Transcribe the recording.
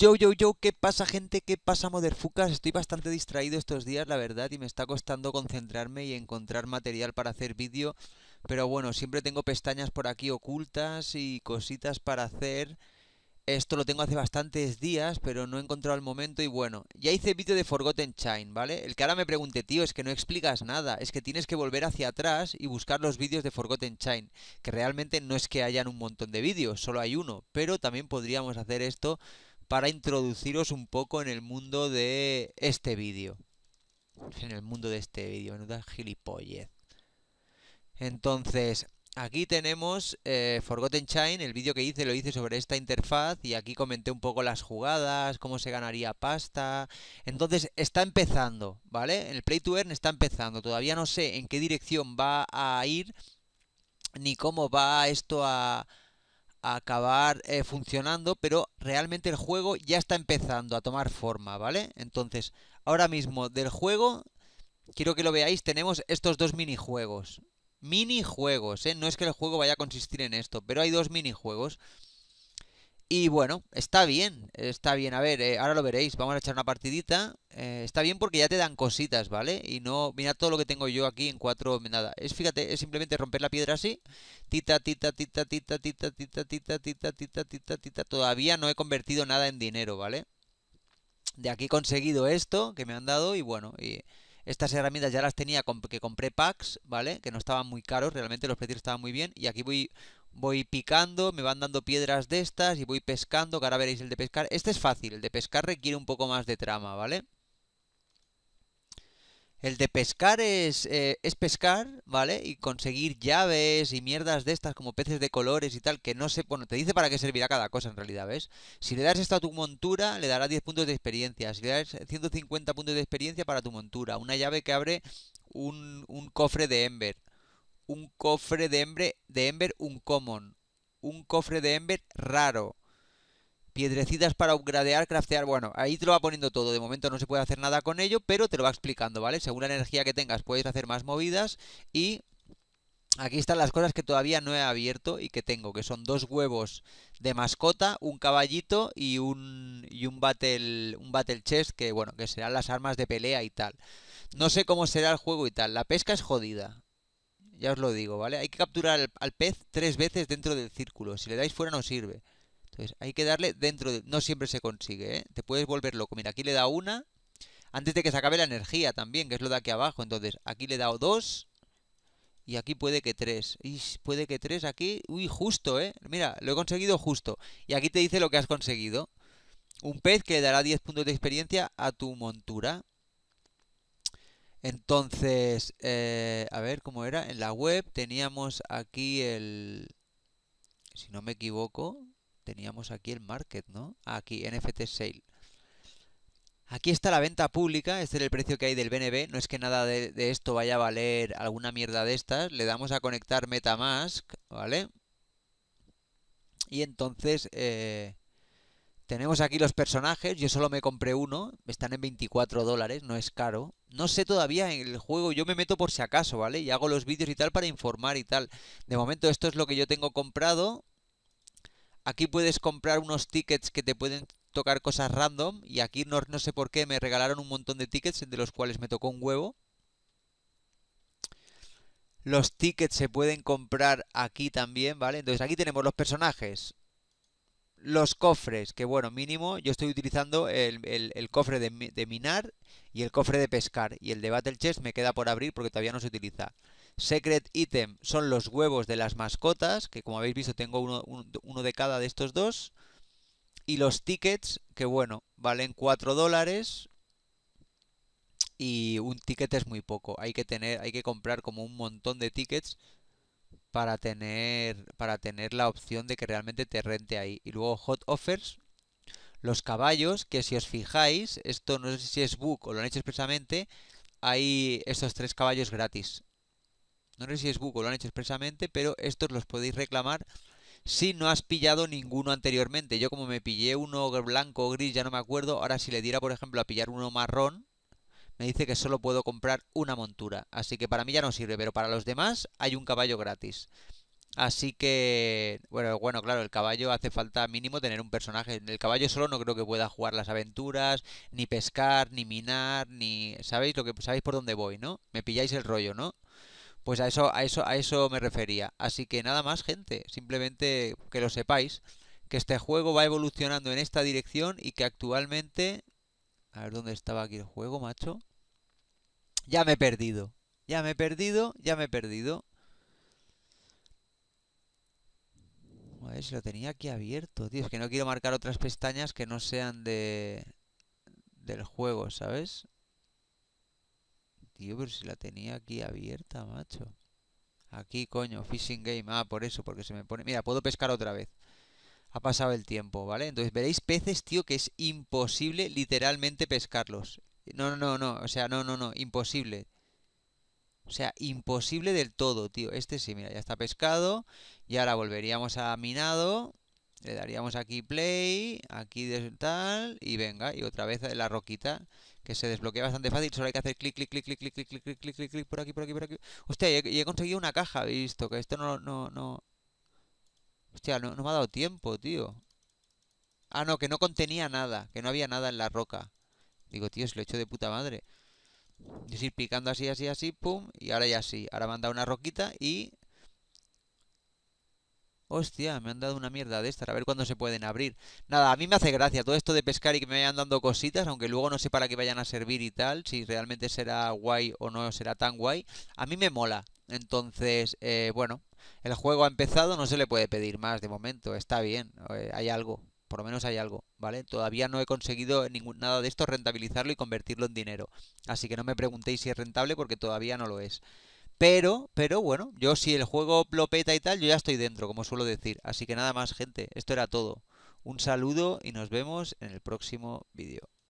Yo, yo, yo, ¿qué pasa gente? ¿Qué pasa Motherfuckers? Estoy bastante distraído estos días, la verdad, y me está costando concentrarme y encontrar material para hacer vídeo. Pero bueno, siempre tengo pestañas por aquí ocultas y cositas para hacer. Esto lo tengo hace bastantes días, pero no he encontrado el momento y bueno, ya hice vídeo de Forgotten Chain, ¿vale? El que ahora me pregunte, tío, es que no explicas nada, es que tienes que volver hacia atrás y buscar los vídeos de Forgotten Chain, que realmente no es que hayan un montón de vídeos, solo hay uno, pero también podríamos hacer esto para introduciros un poco en el mundo de este vídeo. En el mundo de este vídeo, menuda gilipollez. Entonces, aquí tenemos eh, Forgotten Chain, el vídeo que hice lo hice sobre esta interfaz y aquí comenté un poco las jugadas, cómo se ganaría pasta. Entonces está empezando, ¿vale? El Play to Earn está empezando, todavía no sé en qué dirección va a ir ni cómo va esto a, acabar eh, funcionando, pero realmente el juego ya está empezando a tomar forma, ¿vale? Entonces, ahora mismo del juego, quiero que lo veáis, tenemos estos dos minijuegos. Minijuegos, ¿eh? No es que el juego vaya a consistir en esto, pero hay dos minijuegos. Y bueno, está bien, está bien. A ver, eh, ahora lo veréis. Vamos a echar una partidita. Eh, está bien porque ya te dan cositas, ¿vale? Y no, mira todo lo que tengo yo aquí en cuatro, nada. Es, fíjate, es simplemente romper la piedra así. Tita, tita, tita, tita, tita, tita, tita, tita, tita, tita, tita. Todavía no he convertido nada en dinero, ¿vale? De aquí he conseguido esto que me han dado y bueno, y estas herramientas ya las tenía que compré packs, ¿vale? Que no estaban muy caros, realmente los precios estaban muy bien. Y aquí voy voy picando, me van dando piedras de estas y voy pescando, que ahora veréis el de pescar. Este es fácil, el de pescar requiere un poco más de trama, ¿vale? El de pescar es, eh, es pescar, ¿vale? Y conseguir llaves y mierdas de estas como peces de colores y tal, que no sé, bueno, te dice para qué servirá cada cosa en realidad, ¿ves? Si le das esto a tu montura, le dará 10 puntos de experiencia. Si le das 150 puntos de experiencia para tu montura, una llave que abre un, un cofre de Ember un cofre de Ember, de Ember un common, un cofre de Ember raro, piedrecitas para upgradear, craftear, bueno, ahí te lo va poniendo todo, de momento no se puede hacer nada con ello, pero te lo va explicando, ¿vale? Según la energía que tengas puedes hacer más movidas y aquí están las cosas que todavía no he abierto y que tengo, que son dos huevos de mascota, un caballito y un, y un, battle, un battle chest, que bueno, que serán las armas de pelea y tal. No sé cómo será el juego y tal, la pesca es jodida, ya os lo digo, ¿vale? Hay que capturar al, pez tres veces dentro del círculo. Si le dais fuera no sirve. Entonces hay que darle dentro No siempre se consigue, ¿eh? Te puedes volver loco. Mira, aquí le da una. Antes de que se acabe la energía también, que es lo de aquí abajo. Entonces, aquí le he dado dos. Y aquí puede que tres. Y puede que tres aquí. Uy, justo, ¿eh? Mira, lo he conseguido justo. Y aquí te dice lo que has conseguido. Un pez que le dará 10 puntos de experiencia a tu montura. Entonces, eh, a ver cómo era. En la web teníamos aquí el, si no me equivoco, teníamos aquí el market, ¿no? Ah, aquí, NFT sale. Aquí está la venta pública, este es el precio que hay del BNB, no es que nada de, esto vaya a valer alguna mierda de estas, le damos a conectar Metamask, ¿vale? Y entonces eh, tenemos aquí los personajes, yo solo me compré uno, están en 24 dólares, no es caro. No sé todavía en el juego, yo me meto por si acaso, ¿vale? Y hago los vídeos y tal para informar y tal. De momento esto es lo que yo tengo comprado. Aquí puedes comprar unos tickets que te pueden tocar cosas random y aquí no, no sé por qué me regalaron un montón de tickets de los cuales me tocó un huevo. Los tickets se pueden comprar aquí también, ¿vale? Entonces aquí tenemos los personajes, los cofres, que bueno, mínimo, yo estoy utilizando el, cofre de, minar y el cofre de pescar. Y el de Battle Chest me queda por abrir porque todavía no se utiliza. Secret Item son los huevos de las mascotas, que como habéis visto tengo uno, uno de cada de estos dos. Y los tickets, que bueno, valen 4 dólares. Y un ticket es muy poco. Hay que tener, hay que comprar como un montón de tickets para tener, para tener la opción de que realmente te rente ahí. Y luego Hot Offers, los caballos, que si os fijáis, esto no sé si es book o lo han hecho expresamente, hay estos tres caballos gratis. No sé si es book o lo han hecho expresamente, pero estos los podéis reclamar si no has pillado ninguno anteriormente. Yo como me pillé uno blanco o gris, ya no me acuerdo, ahora si le diera, por ejemplo, a pillar uno marrón, me dice que solo puedo comprar una montura. Así que para mí ya no sirve, pero para los demás hay un caballo gratis. Así que, bueno, bueno, claro, el caballo hace falta mínimo tener un personaje. El caballo solo no creo que pueda jugar las aventuras, ni pescar, ni minar, ni sabéis lo que sabéis por dónde voy, ¿no? Me pilláis el rollo, ¿no? Pues a eso a eso a eso me refería. Así que nada más, gente, simplemente que lo sepáis que este juego va evolucionando en esta dirección y que actualmente a ver dónde estaba aquí el juego, macho. Ya me he perdido. Ya me he perdido, ya me he perdido. A ver, si lo tenía aquí abierto, tío. Es que no quiero marcar otras pestañas que no sean de... Del juego, ¿sabes? Tío, pero si la tenía aquí abierta, macho. Aquí, coño, Fishing Game. Ah, por eso, porque se me pone... Mira, puedo pescar otra vez. Ha pasado el tiempo, ¿vale? Entonces veréis peces, tío, que es imposible literalmente pescarlos. No, no, no, no, o sea, no, no, no, imposible. O sea, imposible del todo, tío. Este sí, mira, ya está pescado. Y ahora volveríamos a minado. Le daríamos aquí play, aquí tal, y venga, y otra vez la roquita, que se desbloquea bastante fácil, solo hay que hacer clic, clic, clic, clic, clic, clic, clic, clic, clic, clic, clic, por aquí, por aquí, por aquí. Hostia, y he, conseguido una caja, visto, que esto no, no, no... Hostia, no, no me ha dado tiempo, tío. Ah, no, que no contenía nada, que no había nada en la roca. Digo, tío, se lo he hecho de puta madre. Yo ir picando así, así, así, pum, y ahora ya sí. Ahora me han dado una roquita y... Hostia, me han dado una mierda de estas, a ver cuándo se pueden abrir. Nada, a mí me hace gracia todo esto de pescar y que me vayan dando cositas, aunque luego no sé para qué vayan a servir y tal, si realmente será guay o no será tan guay. A mí me mola. Entonces, eh, bueno, el juego ha empezado, no se le puede pedir más de momento, está bien, eh, hay algo por lo menos hay algo, ¿vale? Todavía no he conseguido ningún, nada de esto rentabilizarlo y convertirlo en dinero. Así que no me preguntéis si es rentable porque todavía no lo es. Pero, pero bueno, yo si el juego lo peta y tal, yo ya estoy dentro, como suelo decir. Así que nada más, gente, esto era todo. Un saludo y nos vemos en el próximo vídeo.